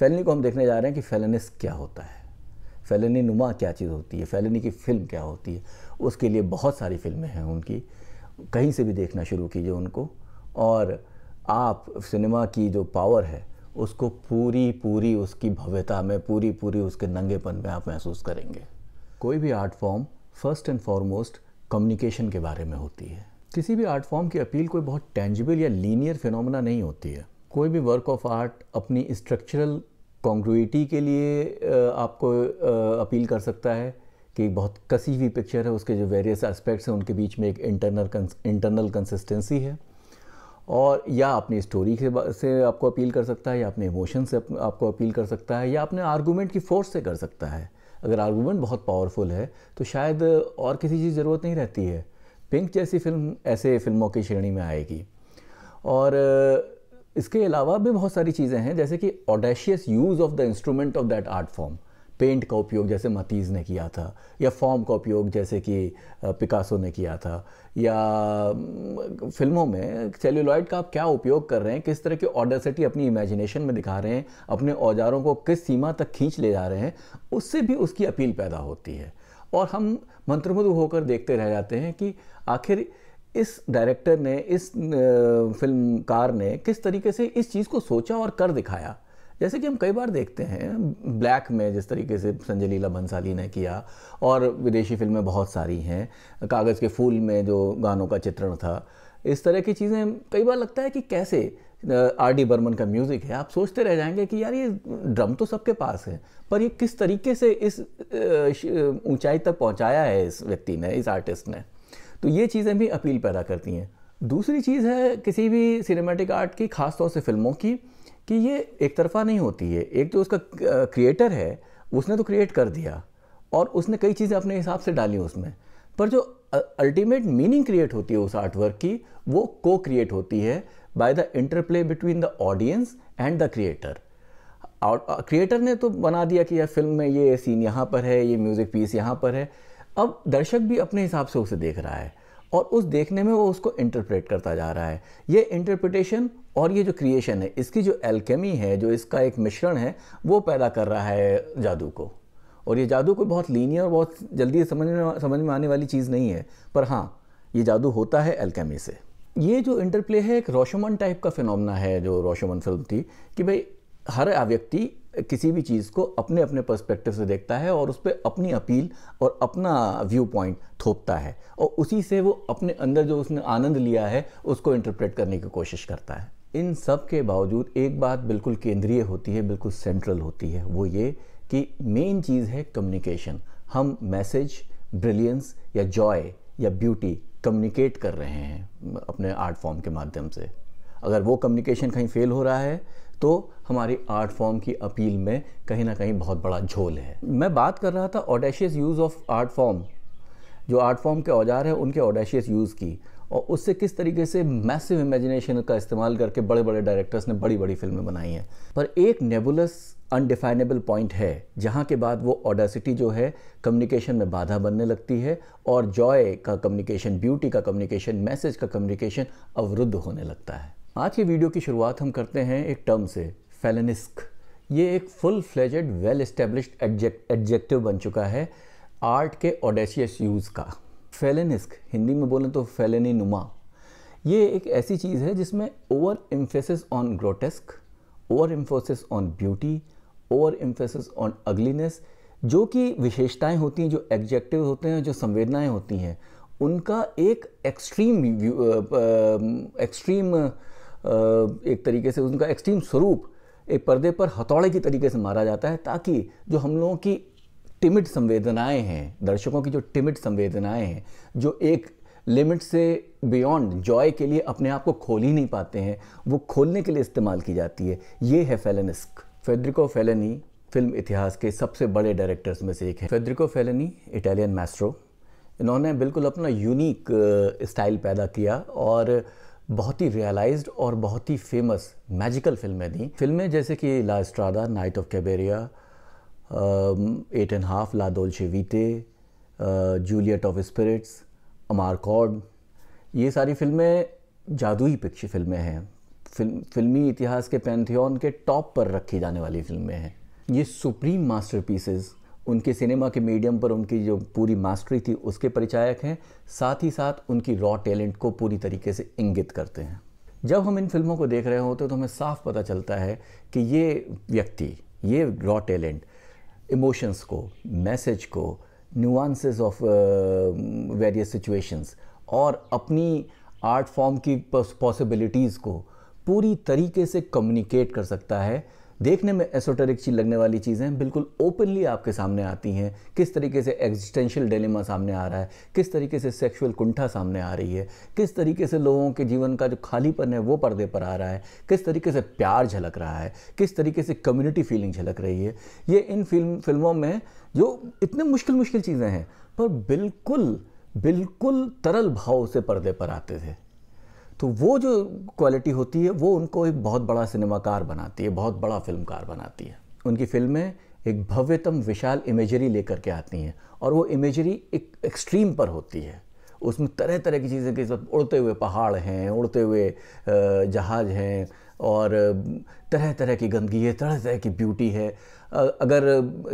फैलनी को हम देखने जा रहे हैं कि फैलनिस क्या होता है फैलनी नुमा क्या चीज़ होती है फैलनी की फ़िल्म क्या होती है उसके लिए बहुत सारी फिल्में हैं उनकी कहीं से भी देखना शुरू कीजिए उनको और आप सिनेमा की जो पावर है उसको पूरी पूरी उसकी भव्यता में पूरी पूरी उसके नंगेपन में आप महसूस करेंगे कोई भी art form first and foremost communication के बारे में होती है किसी भी आर्ट फॉर्म की अपील कोई बहुत टेंजिबल या लीनियर फिनोमेना नहीं होती है कोई भी वर्क ऑफ आर्ट अपनी स्ट्रक्चरल कॉन्ग्रुटी के लिए आपको अपील कर सकता है कि बहुत कसी हुई पिक्चर है उसके जो वेरियस एस्पेक्ट्स हैं उनके बीच में एक इंटरनल इंटरनल कंसिस्टेंसी है और या अपनी स्टोरी से से आपको अपील कर सकता है या अपने इमोशन से आपको अपील कर सकता है या अपने आर्गूमेंट की फोर्स से कर सकता है अगर आर्गूमेंट बहुत पावरफुल है तो शायद और किसी चीज़ ज़रूरत नहीं रहती है पिंक जैसी फिल्म ऐसे फिल्मों की श्रेणी में आएगी और इसके अलावा भी बहुत सारी चीज़ें हैं जैसे कि audacious use of the instrument of that art form paint का उपयोग जैसे मतीज़ ने किया था या फॉर्म का उपयोग जैसे कि पिकासो ने किया था या फिल्मों में सेल्यूलॉइड का आप क्या उपयोग कर रहे हैं किस तरह की ऑडेसिटी अपनी इमेजिनेशन में दिखा रहे हैं अपने औजारों को किस सीमा तक खींच ले जा रहे हैं उससे भी उसकी अपील पैदा होती है और हम मंत्रमुग्ध होकर देखते रह जाते हैं कि आखिर इस डायरेक्टर ने इस फिल्मकार ने किस तरीके से इस चीज़ को सोचा और कर दिखाया जैसे कि हम कई बार देखते हैं ब्लैक में जिस तरीके से संजय लीला बंसाली ने किया और विदेशी फिल्में बहुत सारी हैं कागज़ के फूल में जो गानों का चित्रण था इस तरह की चीज़ें कई बार लगता है कि कैसे आर डी बर्मन का म्यूज़िक है आप सोचते रह जाएंगे कि यार ये ड्रम तो सबके पास है पर ये किस तरीके से इस ऊंचाई तक पहुंचाया है इस व्यक्ति ने इस आर्टिस्ट ने तो ये चीज़ें भी अपील पैदा करती हैं दूसरी चीज़ है किसी भी सिनेमेटिक आर्ट की ख़ास तौर से फिल्मों की कि ये एक तरफा नहीं होती है एक तो उसका क्रिएटर है उसने तो क्रिएट कर दिया और उसने कई चीज़ें अपने हिसाब से डाली उसमें पर जो अल्टीमेट मीनिंग क्रिएट होती है उस आर्ट वर्क की वो को क्रिएट होती है by the interplay between the audience and the creator creator ने तो बना दिया कि यह फिल्म में ये सीन यहाँ पर है ये म्यूज़िक पीस यहाँ पर है अब दर्शक भी अपने हिसाब से उसे देख रहा है और उस देखने में वो उसको इंटरप्रेट करता जा रहा है ये इंटरप्रिटेशन और ये जो क्रिएशन है इसकी जो एल्केमी है जो इसका एक मिश्रण है वो पैदा कर रहा है जादू को और ये जादू कोई बहुत लीनियर और बहुत जल्दी समझ में समझ में आने वाली चीज़ नहीं है पर हाँ ये जादू होता है एल्केमी से ये जो इंटरप्ले है एक रोशोमन टाइप का फिनोमना है जो रोशोमन फिल्म थी कि भाई हर व्यक्ति किसी भी चीज़ को अपने अपने पर्सपेक्टिव से देखता है और उस पर अपनी अपील और अपना व्यू पॉइंट थोपता है और उसी से वो अपने अंदर जो उसने आनंद लिया है उसको इंटरप्रेट करने की कोशिश करता है इन सब के बावजूद एक बात बिल्कुल केंद्रीय होती है बिल्कुल सेंट्रल होती है वो ये कि मेन चीज़ है कम्युनिकेशन हम मैसेज ब्रिलियंस या जॉय या ब्यूटी कम्युनिकेट कर रहे हैं अपने आर्ट फॉर्म के माध्यम से अगर वो कम्युनिकेशन कहीं फेल हो रहा है तो हमारी आर्ट फॉर्म की अपील में कहीं ना कहीं बहुत बड़ा झोल है मैं बात कर रहा था audacious use of art form जो आर्ट फॉर्म के औजार हैं उनके ऑडेशियस यूज़ की और उससे किस तरीके से मैसिव इमेजिनेशन का इस्तेमाल करके बड़े बड़े डायरेक्टर्स ने बड़ी बड़ी फिल्में बनाई हैं पर एक नेबुलस अनडिफाइनेबल पॉइंट है जहाँ के बाद वो ऑडासिटी जो है कम्युनिकेशन में बाधा बनने लगती है और जॉय का कम्युनिकेशन ब्यूटी का कम्युनिकेशन मैसेज का कम्युनिकेशन अवरुद्ध होने लगता है आज की वीडियो की शुरुआत हम करते हैं एक टर्म से फेलनिस्क ये एक full fledged well establish adjective बन चुका है आर्ट के ऑडेशियस यूज़ का फेलनिस्क हिंदी में बोलें तो फेलनी नुमा ये एक ऐसी चीज़ है जिसमें over emphasis on grotesque over emphasis on beauty over emphasis on ugliness जो कि विशेषताएं होती हैं जो एग्जेक्टिव होते हैं जो संवेदनाएं होती हैं उनका एक एक्सट्रीम एक्सट्रीम एक तरीके से उनका एक्सट्रीम स्वरूप एक पर्दे पर हथौड़े की तरीके से मारा जाता है ताकि जो हम लोगों की टिमिट संवेदनाएं हैं दर्शकों की जो टिमिट संवेदनाएं हैं जो एक लिमिट से बियॉन्ड जॉय के लिए अपने आप को खोल ही नहीं पाते हैं वो खोलने के लिए इस्तेमाल की जाती है ये है फेलनिस्क फेड्रिको फेलनी फिल्म इतिहास के सबसे बड़े डायरेक्टर्स में से एक है फेड्रिको फेलनी इटालियन मैस्ट्रो इन्होंने बिल्कुल अपना यूनिक स्टाइल पैदा किया और बहुत ही रियलाइज्ड और बहुत ही फेमस मैजिकल फिल्में दी फिल्में जैसे कि La Strada night of Cabiria eight and half La Dolce Vita Juliet of spirits Amarcord ये सारी फिल्में जादुई पिक्चर फिल्में हैं फिल्म फिल्मी इतिहास के पैंथियन के टॉप पर रखी जाने वाली फिल्में हैं ये सुप्रीम मास्टरपीसेस उनके सिनेमा के मीडियम पर उनकी जो पूरी मास्टरी थी उसके परिचायक हैं साथ ही साथ उनकी रॉ टैलेंट को पूरी तरीके से इंगित करते हैं जब हम इन फिल्मों को देख रहे होते हैं तो हमें साफ पता चलता है कि ये व्यक्ति ये रॉ टैलेंट इमोशंस को मैसेज को न्यूआंसेस ऑफ वेरियस सिचुएशंस और अपनी आर्ट फॉर्म की पॉसिबिलिटीज़ को पूरी तरीके से कम्युनिकेट कर सकता है देखने में एसोटेरिक चीज लगने वाली चीज़ें बिल्कुल ओपनली आपके सामने आती हैं किस तरीके से एग्जिस्टेंशियल डेलिमा सामने आ रहा है किस तरीके से सेक्सुअल कुंठा सामने आ रही है किस तरीके से लोगों के जीवन का जो खालीपन है वो पर्दे पर आ रहा है किस तरीके से प्यार झलक रहा है किस तरीके से कम्युनिटी फीलिंग झलक रही है ये इन फिल्म फिल्मों में जो इतने मुश्किल मुश्किल चीज़ें हैं पर बिल्कुल बिल्कुल तरल भाव से पर्दे पर आते थे तो वो जो क्वालिटी होती है वो उनको एक बहुत बड़ा सिनेमाकार बनाती है बहुत बड़ा फिल्मकार बनाती है उनकी फिल्में एक भव्यतम विशाल इमेजरी लेकर के आती हैं और वो इमेजरी एक एक्सट्रीम पर होती है उसमें तरह तरह की चीज़ें कि उड़ते हुए पहाड़ हैं उड़ते हुए जहाज़ हैं और तरह तरह की गंदगी है तरह तरह की ब्यूटी है अगर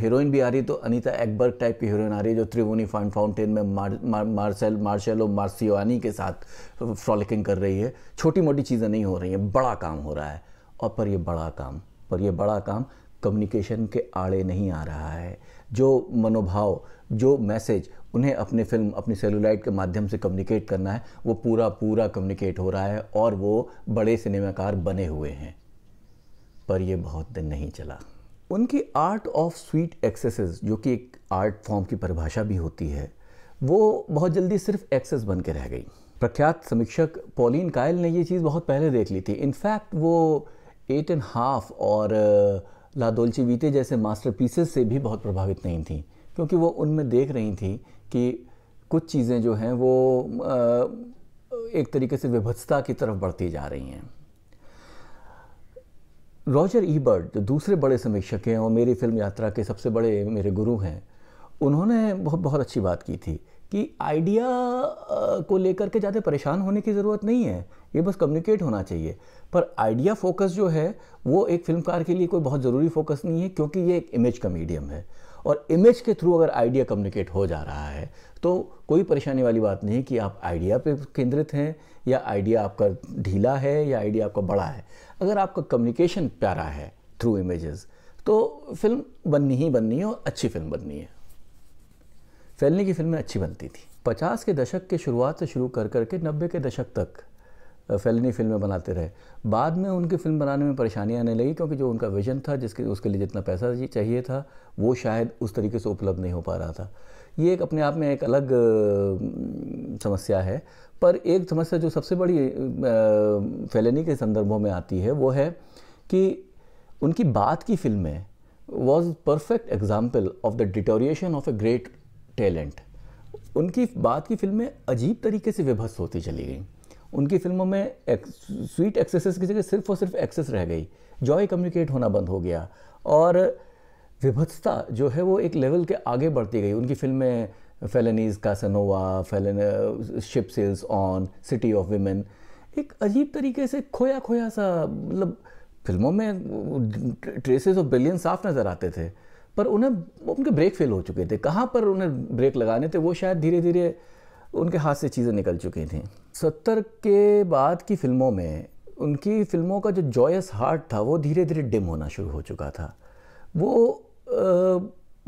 हीरोइन भी आ रही तो अनीता एक्बर्ग टाइप की हीरोइन आ रही है जो त्रिवोनी फाइन फाउंटेन में मार, मार, मार्शल मार्शल मार्सियोनी के साथ फ्रॉलिकिंग कर रही है छोटी मोटी चीज़ें नहीं हो रही हैं बड़ा काम हो रहा है और पर यह बड़ा काम पर यह बड़ा काम कम्युनिकेशन के आड़े नहीं आ रहा है जो मनोभाव जो मैसेज उन्हें अपने फिल्म अपनी सेलुलाइट के माध्यम से कम्युनिकेट करना है वो पूरा पूरा कम्युनिकेट हो रहा है और वो बड़े सिनेमाकार बने हुए हैं पर ये बहुत दिन नहीं चला उनकी आर्ट ऑफ स्वीट एक्सेसेस जो कि एक आर्ट फॉर्म की परिभाषा भी होती है वो बहुत जल्दी सिर्फ एक्सेस बन के रह गई प्रख्यात समीक्षक पॉलिन कायल ने ये चीज़ बहुत पहले देख ली थी इनफैक्ट वो एट एंड हाफ और uh, ला दोलची वीते जैसे मास्टरपीसेस से भी बहुत प्रभावित नहीं थी क्योंकि वो उनमें देख रही थी कि कुछ चीज़ें जो हैं वो एक तरीके से विभत्सता की तरफ बढ़ती जा रही हैं रॉजर ईबर्ट जो दूसरे बड़े समीक्षक हैं और मेरी फिल्म यात्रा के सबसे बड़े मेरे गुरु हैं उन्होंने बहुत बहुत अच्छी बात की थी कि आइडिया को लेकर के ज़्यादा परेशान होने की ज़रूरत नहीं है ये बस कम्युनिकेट होना चाहिए पर आइडिया फोकस जो है वो एक फिल्मकार के लिए कोई बहुत ज़रूरी फोकस नहीं है क्योंकि ये एक इमेज का मीडियम है और इमेज के थ्रू अगर आइडिया कम्युनिकेट हो जा रहा है तो कोई परेशानी वाली बात नहीं है कि आप आइडिया पे केंद्रित हैं या आइडिया आपका ढीला है या आइडिया आपका बड़ा है अगर आपका कम्युनिकेशन प्यारा है थ्रू इमेजेस तो फिल्म बननी ही बननी है और अच्छी फिल्म बननी है फैलनी की फिल्में अच्छी बनती थी पचास के दशक के शुरुआत से शुरू कर करके नब्बे के दशक तक फैलनी फिल्में बनाते रहे बाद में उनकी फिल्म बनाने में परेशानियाँ आने लगी क्योंकि जो उनका विजन था जिसके उसके लिए जितना पैसा चाहिए था वो शायद उस तरीके से उपलब्ध नहीं हो पा रहा था ये एक अपने आप में एक अलग समस्या है पर एक समस्या जो सबसे बड़ी फैलनी के संदर्भों में आती है वो है कि उनकी बात की फिल्में was perfect example of the deterioration of a great talent उनकी बात की फिल्में अजीब तरीके से विभस्त होती चली गई उनकी फिल्मों में एक, स्वीट एक्सेसेस की जगह सिर्फ और सिर्फ एक्सेस रह गई जॉय कम्युनिकेट होना बंद हो गया और विभत्सता जो है वो एक लेवल के आगे बढ़ती गई उनकी फिल्में Fellini's Casanova Fellini ship sails on city of women एक अजीब तरीके से खोया खोया सा मतलब फिल्मों में ट्रेसेस ऑफ बिलियन साफ नज़र आते थे पर उन्हें उनके ब्रेक फेल हो चुके थे कहाँ पर उन्हें ब्रेक लगाने थे वो शायद धीरे धीरे उनके हाथ से चीज़ें निकल चुकी थी सत्तर के बाद की फ़िल्मों में उनकी फ़िल्मों का जो जॉयस हार्ट था वो धीरे धीरे डिम होना शुरू हो चुका था वो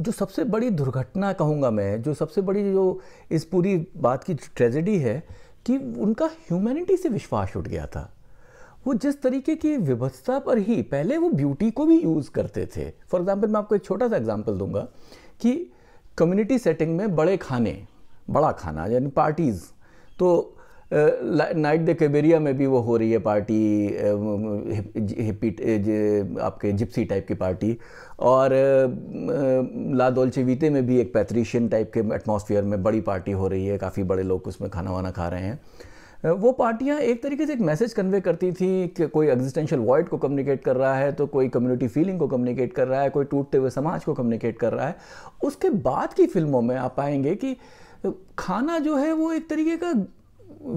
जो सबसे बड़ी दुर्घटना कहूँगा मैं जो सबसे बड़ी जो इस पूरी बात की ट्रेजेडी है कि उनका ह्यूमैनिटी से विश्वास उठ गया था वो जिस तरीके की विभत्सता पर ही पहले वो ब्यूटी को भी यूज़ करते थे फॉर एग्ज़ाम्पल मैं आपको एक छोटा सा एग्जाम्पल दूंगा कि कम्युनिटी सेटिंग में बड़े खाने बड़ा खाना यानी पार्टीज़ तो नाइट द कैबेरिया में भी वो हो रही है पार्टी हिपी आपके जिप्सी टाइप की पार्टी और ला दोलचेवीते में भी एक पैथ्रीशियन टाइप के एटमोसफियर में बड़ी पार्टी हो रही है काफ़ी बड़े लोग उसमें खाना वाना खा रहे हैं वो पार्टियाँ एक तरीके से एक मैसेज कन्वे करती थी कि कोई एग्जिस्टेंशियल वॉइड को कम्युनिकेट कर रहा है तो कोई कम्युनिटी फीलिंग को कम्युनिकेट कर रहा है कोई टूटते हुए समाज को कम्युनिकेट कर रहा है उसके बाद की फिल्मों में आप पाएंगे कि खाना जो है वो एक तरीके का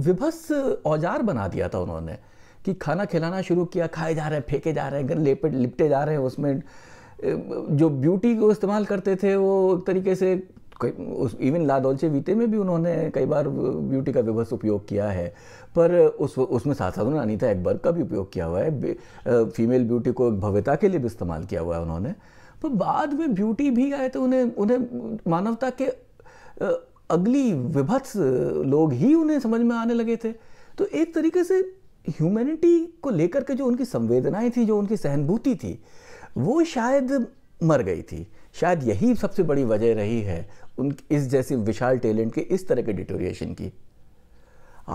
विभस औजार बना दिया था उन्होंने कि खाना खिलाना शुरू किया खाए जा रहे हैं फेंके जा रहे हैं लेपट लिपटे जा रहे हैं उसमें जो ब्यूटी को इस्तेमाल करते थे वो एक तरीके से उस इवन लादौलचे वीते में भी उन्होंने कई बार ब्यूटी का विभस उपयोग किया है पर उस उसमें साथ साथ उन्होंने अनिता एकबर का भी उपयोग किया हुआ है फीमेल ब्यूटी को भव्यता के लिए भी इस्तेमाल किया हुआ है उन्होंने पर बाद में ब्यूटी भी आए तो उन्हें उन्हें मानवता के अगली विभत्स लोग ही उन्हें समझ में आने लगे थे तो एक तरीके से ह्यूमैनिटी को लेकर के जो उनकी संवेदनाएं थी जो उनकी सहनुभूति थी वो शायद मर गई थी शायद यही सबसे बड़ी वजह रही है उन इस जैसे विशाल टैलेंट के इस तरह के डिटोरिएशन की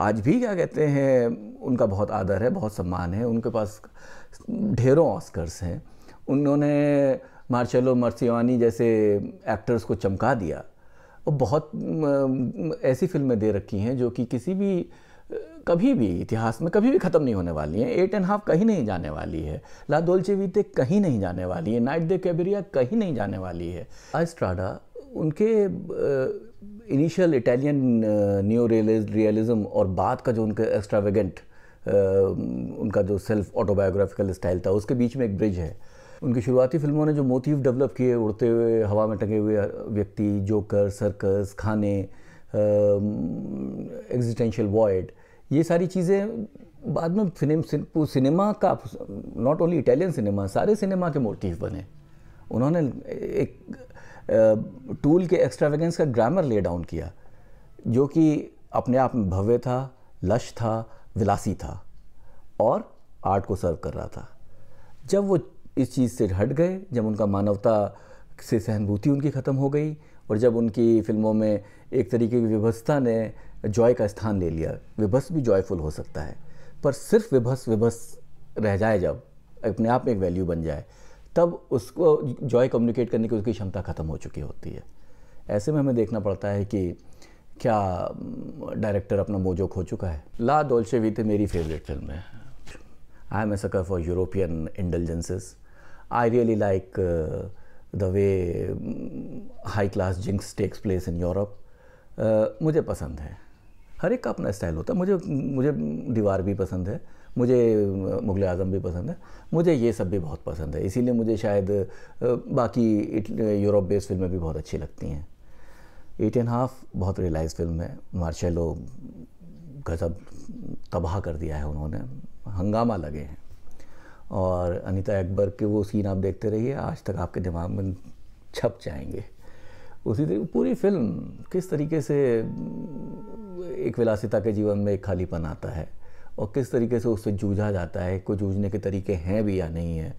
आज भी क्या कहते हैं उनका बहुत आदर है बहुत सम्मान है उनके पास ढेरों ऑस्कर्स हैं उन्होंने मार्शलो मर्सियानी जैसे एक्टर्स को चमका दिया और बहुत ऐसी फिल्में दे रखी हैं जो कि किसी भी कभी भी इतिहास में कभी भी ख़त्म नहीं होने वाली है एट एंड हाफ कहीं नहीं जाने वाली है ला दोलचे वीते कहीं नहीं जाने वाली है नाइट दे कैबरिया कहीं नहीं जाने वाली है आस्ट्राडा उनके इनिशियल इटालियन न्यू रियलिज्म और बाद का जो उनका एक्स्ट्रावेगेंट उनका जो सेल्फ ऑटोबायोग्राफिकल स्टाइल था उसके बीच में एक ब्रिज है उनकी शुरुआती फिल्मों ने जो मोटिव डेवलप किए उड़ते हुए हवा में टंगे हुए व्यक्ति जोकर सर्कस खाने एग्जिस्टेंशियल वॉयड ये सारी चीज़ें बाद में फिल्म सिनेमा का नॉट ओनली इटालियन सिनेमा सारे सिनेमा के मोटिव बने उन्होंने एक टूल के एक्स्ट्रावेगेंस का ग्रामर ले डाउन किया जो कि अपने आप में भव्य था लश था विलासी था और आर्ट को सर्व कर रहा था जब वो इस चीज़ से हट गए जब उनका मानवता से सहनुभूति उनकी ख़त्म हो गई और जब उनकी फिल्मों में एक तरीके की व्यवस्था ने जॉय का स्थान ले लिया विभस भी जॉयफुल हो सकता है पर सिर्फ विभस विभस रह जाए जब अपने आप में एक वैल्यू बन जाए तब उसको जॉय कम्युनिकेट करने की उसकी क्षमता ख़त्म हो चुकी होती है ऐसे में हमें देखना पड़ता है कि क्या डायरेक्टर हम्म, अपना मोजो खो चुका है ला दोलशे वीत मेरी फेवरेट फिल्म है I am a sucker for European intelligences I really like the way high class jinks takes place in Europe मुझे पसंद है हर एक का अपना स्टाइल होता है मुझे मुझे दीवार भी पसंद है मुझे मुग़ल आज़म भी पसंद है मुझे ये सब भी बहुत पसंद है इसीलिए मुझे शायद बाकी यूरोप बेस्ड फिल्में भी बहुत अच्छी लगती हैं एट एंड हाफ बहुत रियलाइज फिल्म है मार्शेलो गजब तबाह कर दिया है उन्होंने हंगामा लगे हैं और अनीता अकबर के वो सीन आप देखते रहिए आज तक आपके दिमाग में छप जाएंगे उसी तरीके पूरी फिल्म किस तरीके से एक विलासिता के जीवन में एक खालीपन आता है और किस तरीके से उससे जूझा जाता है कोई जूझने के तरीके हैं भी या नहीं है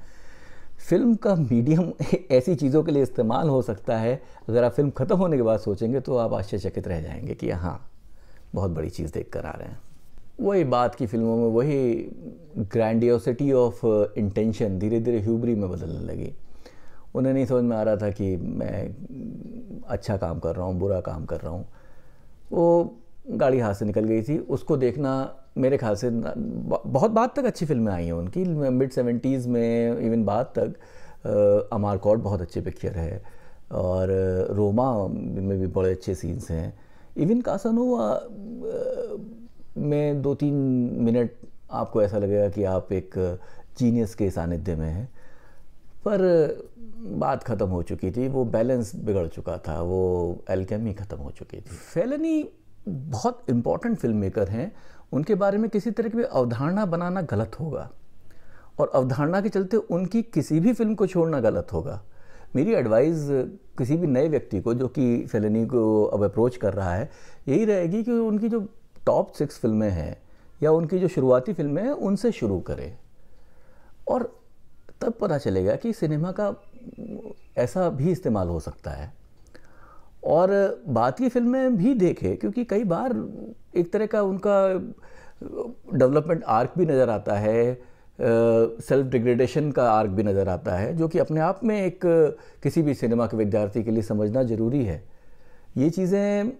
फिल्म का मीडियम ऐसी चीज़ों के लिए इस्तेमाल हो सकता है अगर आप फिल्म ख़त्म होने के बाद सोचेंगे तो आप आश्चर्यचकित रह जाएंगे कि हाँ बहुत बड़ी चीज़ देख कर आ रहे हैं वही बात की फिल्मों में वही ग्रैंडियोसिटी ऑफ इंटेंशन धीरे धीरे ह्यूबरी में बदलने लगी उन्हें नहीं समझ में आ रहा था कि मैं अच्छा काम कर रहा हूँ बुरा काम कर रहा हूँ वो गाड़ी हाथ से निकल गई थी उसको देखना मेरे ख्याल से बहुत बाद तक अच्छी फिल्में आई हैं उनकी मिड सेवेंटीज़ में इवन बाद तक अमार कौर बहुत अच्छे पिक्चर है और रोमा में भी बड़े अच्छे सीन्स हैं इवन कासानोवा में दो तीन मिनट आपको ऐसा लगेगा कि आप एक जीनियस के सानिध्य में हैं पर बात ख़त्म हो चुकी थी वो बैलेंस बिगड़ चुका था वो एल्केमी ख़त्म हो चुकी थी फेलनी बहुत इम्पॉर्टेंट फिल्म मेकर हैं उनके बारे में किसी तरह की अवधारणा बनाना गलत होगा और अवधारणा के चलते उनकी किसी भी फिल्म को छोड़ना गलत होगा मेरी एडवाइस किसी भी नए व्यक्ति को जो कि फेलनी को अब अप्रोच कर रहा है यही रहेगी कि उनकी जो टॉप सिक्स फिल्में हैं या उनकी जो शुरुआती फिल्में हैं उनसे शुरू करें और तब पता चलेगा कि सिनेमा का ऐसा भी इस्तेमाल हो सकता है और बात की फिल्में भी देखे क्योंकि कई बार एक तरह का उनका डेवलपमेंट आर्क भी नज़र आता है सेल्फ डिग्रेडेशन का आर्क भी नज़र आता है जो कि अपने आप में एक किसी भी सिनेमा के विद्यार्थी के लिए समझना ज़रूरी है ये चीज़ें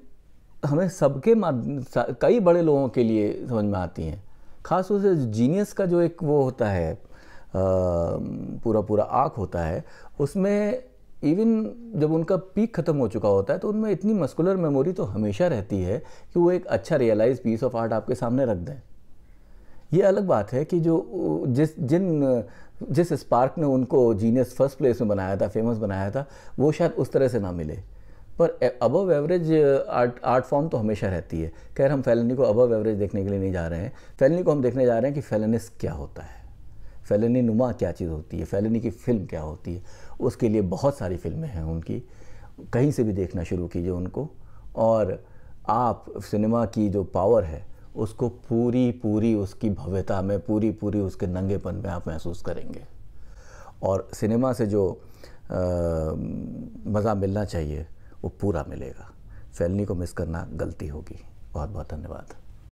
हमें सबके कई बड़े लोगों के लिए समझ में आती हैं ख़ास से जीनियस का जो एक वो होता है पूरा पूरा आँख होता है उसमें इवन जब उनका पीक ख़त्म हो चुका होता है तो उनमें इतनी मस्कुलर मेमोरी तो हमेशा रहती है कि वो एक अच्छा रियलाइज पीस ऑफ आर्ट आपके सामने रख दें ये अलग बात है कि जो जिस जिन जिस स्पार्क ने उनको जीनियस फर्स्ट प्लेस में बनाया था फेमस बनाया था वो शायद उस तरह से ना मिले पर above average art art form तो हमेशा रहती है खैर हम फैलनी को अबव एवरेज देखने के लिए नहीं जा रहे हैं फैलनी को हम देखने जा रहे हैं कि फैलनिस क्या होता है फ़ैलनी नुमा क्या चीज़ होती है फ़ैलनी की फ़िल्म क्या होती है उसके लिए बहुत सारी फ़िल्में हैं उनकी कहीं से भी देखना शुरू कीजिए उनको और आप सिनेमा की जो पावर है उसको पूरी पूरी उसकी भव्यता में पूरी पूरी उसके नंगेपन में आप महसूस करेंगे और सिनेमा से जो मज़ा मिलना चाहिए वो पूरा मिलेगा फैलनी को मिस करना गलती होगी बहुत बहुत धन्यवाद